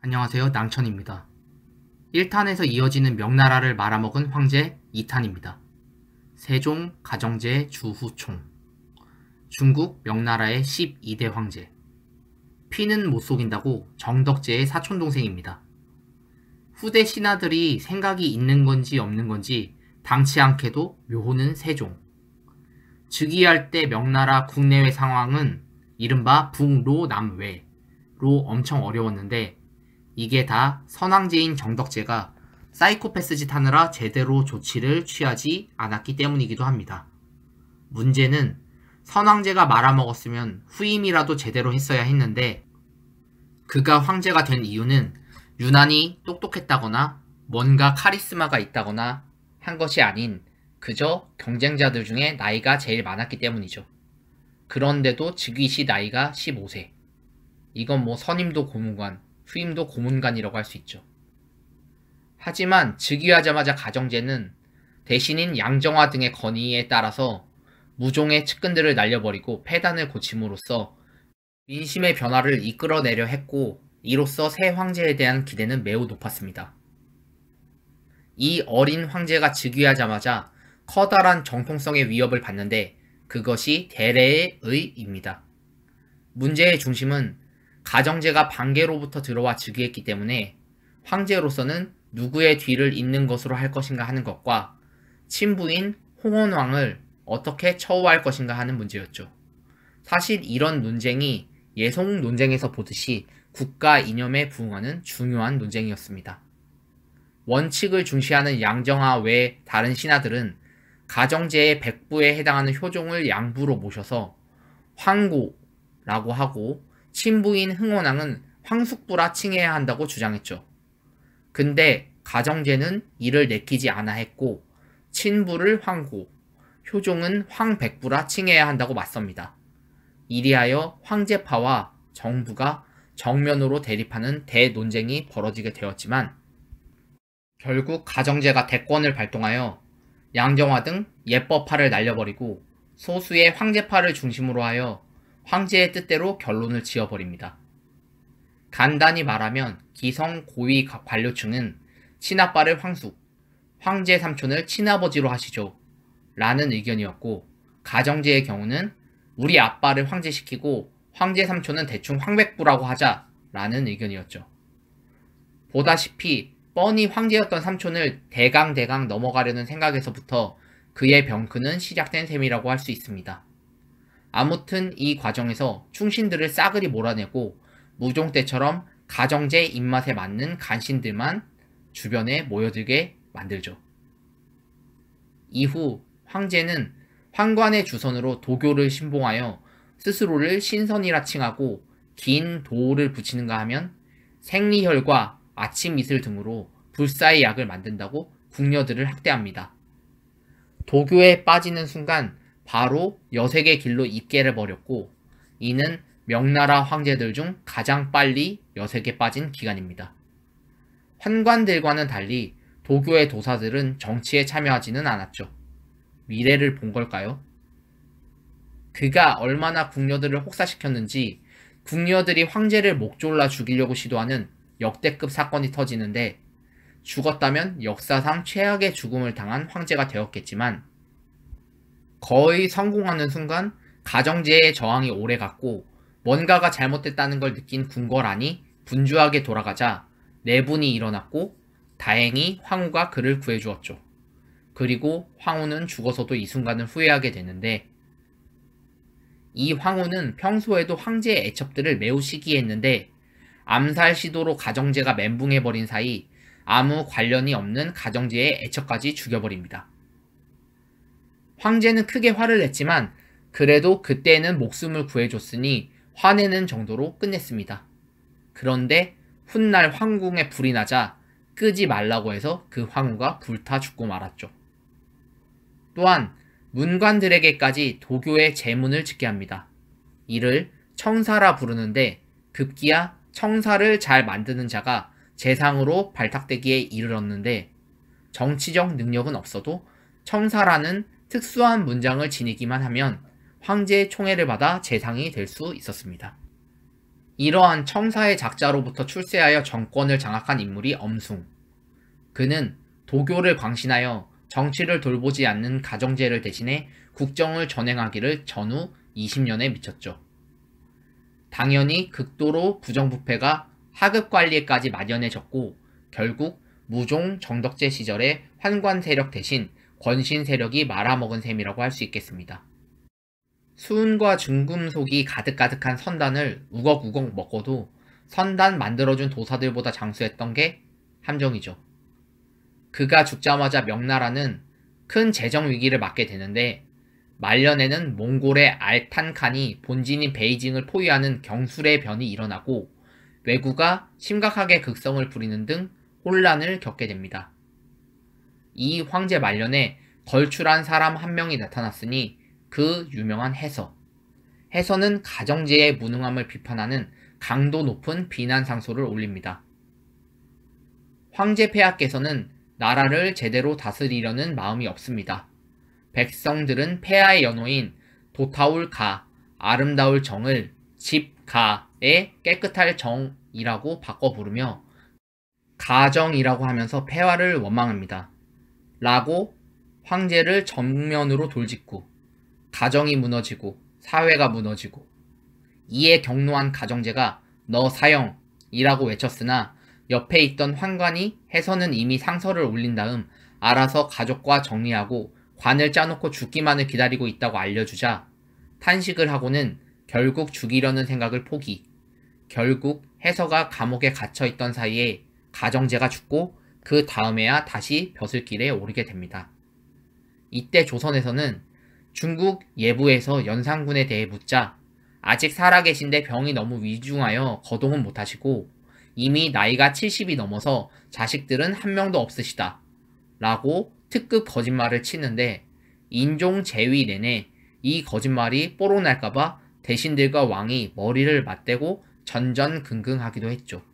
안녕하세요. 낭천입니다. 1탄에서 이어지는 명나라를 말아먹은 황제 2탄입니다. 세종 가정제 주후총 중국 명나라의 12대 황제 피는 못 속인다고 정덕제의 사촌동생입니다. 후대 신하들이 생각이 있는 건지 없는 건지 당치 않게도 묘호는 세종 즉위할 때 명나라 국내외 상황은 이른바 북로남외로 엄청 어려웠는데 이게 다 선왕제인 경덕제가 사이코패스 짓 하느라 제대로 조치를 취하지 않았기 때문이기도 합니다. 문제는 선왕제가 말아먹었으면 후임이라도 제대로 했어야 했는데 그가 황제가 된 이유는 유난히 똑똑했다거나 뭔가 카리스마가 있다거나 한 것이 아닌 그저 경쟁자들 중에 나이가 제일 많았기 때문이죠. 그런데도 즉위시 나이가 15세. 이건 뭐 선임도 고무관, 후임도 고문관이라고 할 수 있죠. 하지만 즉위하자마자 가정제는 대신인 양정화 등의 건의에 따라서 무종의 측근들을 날려버리고 폐단을 고침으로써 민심의 변화를 이끌어내려 했고 이로써 새 황제에 대한 기대는 매우 높았습니다. 이 어린 황제가 즉위하자마자 커다란 정통성의 위협을 받는데 그것이 대례의 의입니다. 문제의 중심은 가정제가 반계로부터 들어와 즉위했기 때문에 황제로서는 누구의 뒤를 잇는 것으로 할 것인가 하는 것과 친부인 홍원왕을 어떻게 처우할 것인가 하는 문제였죠. 사실 이런 논쟁이 예송 논쟁에서 보듯이 국가 이념에 부응하는 중요한 논쟁이었습니다. 원칙을 중시하는 양정화 외 다른 신하들은 가정제의 백부에 해당하는 효종을 양부로 모셔서 황고라고 하고 신부인 흥원왕은 황숙부라 칭해야 한다고 주장했죠. 근데 가정제는 이를 내키지 않아 했고 친부를 황후, 효종은 황백부라 칭해야 한다고 맞섭니다. 이리하여 황제파와 정부가 정면으로 대립하는 대논쟁이 벌어지게 되었지만 결국 가정제가 대권을 발동하여 양정화 등 예법파를 날려버리고 소수의 황제파를 중심으로 하여 황제의 뜻대로 결론을 지어버립니다. 간단히 말하면 기성 고위 관료층은 친아빠를 황수, 황제 삼촌을 친아버지로 하시죠. 라는 의견이었고 가정제의 경우는 우리 아빠를 황제시키고 황제 삼촌은 대충 황백부라고 하자 라는 의견이었죠. 보다시피 뻔히 황제였던 삼촌을 대강대강 넘어가려는 생각에서부터 그의 병크는 시작된 셈이라고 할 수 있습니다. 아무튼 이 과정에서 충신들을 싸그리 몰아내고 무종 때처럼 가정제 입맛에 맞는 간신들만 주변에 모여들게 만들죠. 이후 황제는 황관의 주선으로 도교를 신봉하여 스스로를 신선이라 칭하고 긴 도를 붙이는가 하면 생리혈과 아침 이슬 등으로 불사의 약을 만든다고 궁녀들을 학대합니다. 도교에 빠지는 순간 바로 여색의 길로 입계를 벌였고 이는 명나라 황제들 중 가장 빨리 여색에 빠진 기간입니다. 환관들과는 달리 도교의 도사들은 정치에 참여하지는 않았죠. 미래를 본 걸까요? 그가 얼마나 궁녀들을 혹사시켰는지 궁녀들이 황제를 목졸라 죽이려고 시도하는 역대급 사건이 터지는데 죽었다면 역사상 최악의 죽음을 당한 황제가 되었겠지만 거의 성공하는 순간 가정제의 저항이 오래갔고 뭔가가 잘못됐다는 걸 느낀 궁궐안이 분주하게 돌아가자 내분이 네 일어났고 다행히 황후가 그를 구해주었죠. 그리고 황후는 죽어서도 이 순간을 후회하게 되는데 이 황후는 평소에도 황제의 애첩들을 매우 시기했는데 암살 시도로 가정제가 멘붕해버린 사이 아무 관련이 없는 가정제의 애첩까지 죽여버립니다. 황제는 크게 화를 냈지만 그래도 그때는 목숨을 구해줬으니 화내는 정도로 끝냈습니다. 그런데 훗날 황궁에 불이 나자 끄지 말라고 해서 그 황후가 불타 죽고 말았죠. 또한 문관들에게까지 도교의 제문을 짓게 합니다. 이를 청사라 부르는데 급기야 청사를 잘 만드는 자가 재상으로 발탁되기에 이르렀는데 정치적 능력은 없어도 청사라는 특수한 문장을 지니기만 하면 황제의 총애를 받아 재상이 될 수 있었습니다. 이러한 청사의 작자로부터 출세하여 정권을 장악한 인물이 엄숭. 그는 도교를 광신하여 정치를 돌보지 않는 가정제를 대신해 국정을 전행하기를 전후 20년에 미쳤죠. 당연히 극도로 부정부패가 하급 관리에까지 마련해졌고 결국 무종 정덕제 시절에 환관 세력 대신 권신 세력이 말아먹은 셈이라고 할 수 있겠습니다. 수은과 중금속이 가득가득한 선단을 우걱우걱 먹고도 선단 만들어준 도사들보다 장수했던 게 함정이죠. 그가 죽자마자 명나라는 큰 재정 위기를 맞게 되는데 말년에는 몽골의 알탄칸이 본진인 베이징을 포위하는 경술의 변이 일어나고 왜구가 심각하게 극성을 부리는 등 혼란을 겪게 됩니다. 이 황제 말년에 걸출한 사람 한 명이 나타났으니 그 유명한 해서. 해서는 가정제의 무능함을 비판하는 강도 높은 비난 상소를 올립니다. 황제 폐하께서는 나라를 제대로 다스리려는 마음이 없습니다. 백성들은 폐하의 연호인 도타울 가, 아름다울 정을 집 가의 깨끗할 정이라고 바꿔 부르며 가정이라고 하면서 폐화를 원망합니다. 라고 황제를 정면으로 돌직구 가정이 무너지고 사회가 무너지고 이에 경로한 가정제가 너 사형이라고 외쳤으나 옆에 있던 환관이 해서는 이미 상서를 올린 다음 알아서 가족과 정리하고 관을 짜놓고 죽기만을 기다리고 있다고 알려주자 탄식을 하고는 결국 죽이려는 생각을 포기. 결국 해서가 감옥에 갇혀 있던 사이에 가정제가 죽고 그 다음에야 다시 벼슬길에 오르게 됩니다. 이때 조선에서는 중국 예부에서 연산군에 대해 묻자 아직 살아계신데 병이 너무 위중하여 거동은 못하시고 이미 나이가 70이 넘어서 자식들은 한 명도 없으시다 라고 특급 거짓말을 치는데 인종 제위 내내 이 거짓말이 뽀로 날까봐 대신들과 왕이 머리를 맞대고 전전긍긍하기도 했죠.